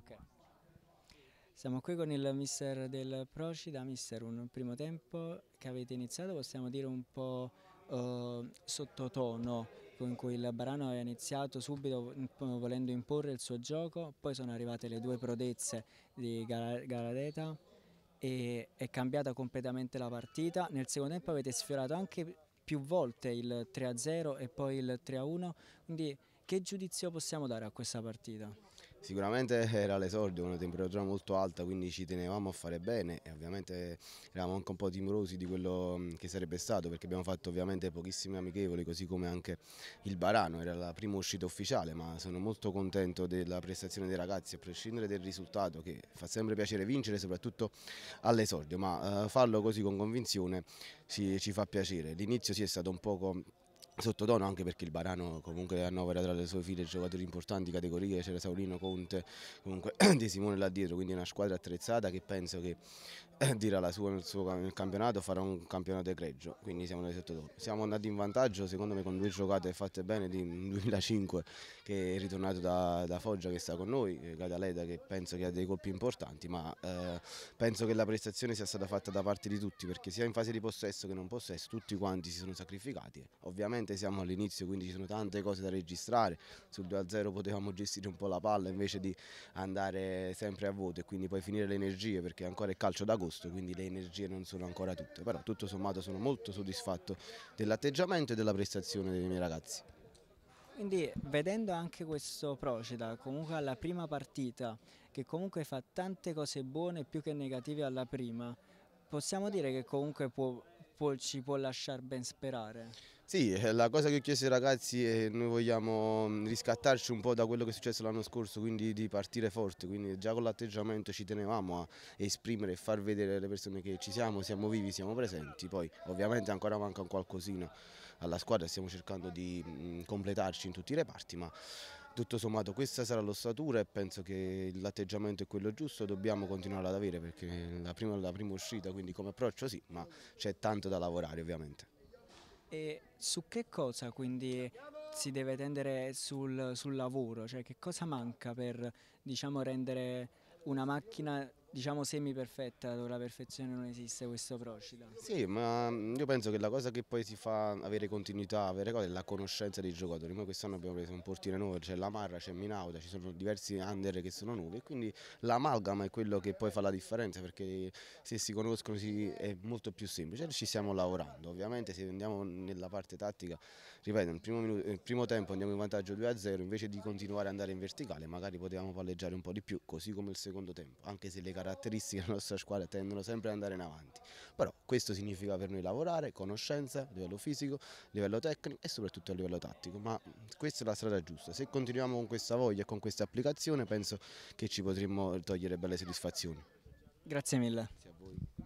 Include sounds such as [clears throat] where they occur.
ok. Siamo qui con il mister del Procida, mister un primo tempo che avete iniziato possiamo dire un po' eh, sottotono con cui il Barano ha iniziato subito mm, volendo imporre il suo gioco, poi sono arrivate le due prodezze di Gal Galadeta e è cambiata completamente la partita, nel secondo tempo avete sfiorato anche più volte il 3-0 e poi il 3-1, quindi che giudizio possiamo dare a questa partita? Sicuramente [laughs] era l'esordio, una temperatura molto alta, quindi ci tenevamo a fare bene e ovviamente eravamo anche un po' timorosi di quello mm, che sarebbe stato perché abbiamo fatto ovviamente pochissime amichevoli, così come anche il Barano, era la prima uscita ufficiale, ma sono molto contento della prestazione dei ragazzi, a prescindere dal risultato che fa sempre piacere vincere, soprattutto all'esordio, ma eh, farlo così con convinzione ci, ci fa piacere. L'inizio sì è stato un poco sottotono anche perché il Barano comunque annovera tra le sue file giocatori importanti, categorie, c'era Saurino Conte, comunque [clears throat] De Simone là dietro, quindi una squadra attrezzata che penso che eh, dirà la sua nel suo campionato, farà un campionato egregio, quindi siamo noi sottotono. Siamo andati in vantaggio secondo me con due giocate fatte bene di 2005 che è ritornato da, da Foggia che sta con noi, Gadaleta eh, che penso che ha dei colpi importanti, ma eh, penso che la prestazione sia stata fatta da parte di tutti perché sia in fase di possesso che non possesso tutti quanti si sono sacrificati, ovviamente ovviamente siamo all'inizio quindi ci sono tante cose da registrare, sul 2-0 potevamo gestire un po' la palla invece di andare sempre a vuoto e quindi poi finire le energie perché ancora è calcio d'agosto quindi le energie non sono ancora tutte, però tutto sommato sono molto soddisfatto dell'atteggiamento e della prestazione dei miei ragazzi. Quindi vedendo anche questo Procida, comunque alla prima partita, che comunque fa tante cose buone più che negative alla prima, possiamo dire che comunque può può, ci può lasciare ben sperare. Sì, eh, la cosa che ho chiesto ai ragazzi è che noi vogliamo mm, riscattarci un po' da quello che è successo l'anno scorso, quindi di partire forte, quindi già con l'atteggiamento ci tenevamo a esprimere e far vedere alle persone che ci siamo, siamo vivi, siamo presenti, poi ovviamente ancora manca un qualcosina alla squadra, stiamo cercando di mm, completarci in tutti i reparti, ma tutto sommato questa sarà l'ossatura e penso che l'atteggiamento è quello giusto, dobbiamo continuare ad avere perché la prima, la prima uscita, quindi come approccio sì, ma c'è tanto da lavorare ovviamente. E su che cosa quindi si deve tendere sul, sul lavoro? Cioè che cosa manca per diciamo, rendere una macchina diciamo semi perfetta dove la perfezione non esiste questo procida. Sì, ma mm, io penso che la cosa che poi si fa avere continuità, avere cose, è la conoscenza dei giocatori. Noi quest'anno abbiamo preso un portiere nuovo, c'è la Marra, c'è Minauda, ci sono diversi under che sono nuovi e quindi l'amalgama è quello che poi fa la differenza perché se si conoscono si, è molto più semplice. Ci stiamo lavorando, ovviamente se andiamo nella parte tattica, ripeto, nel primo, minuto, nel primo tempo andiamo in vantaggio 2-0, invece di continuare ad andare in verticale magari potevamo palleggiare un po' di più, così come il secondo tempo, anche se le caratteristiche della nostra squadra tendono sempre ad andare in avanti. Però questo significa per noi lavorare, conoscenza, livello fisico, livello tecnico e soprattutto a livello tattico, ma questa è la strada giusta. Se continuiamo con questa voglia e con questa applicazione penso che ci potremmo togliere belle soddisfazioni. Grazie mille. Grazie a voi.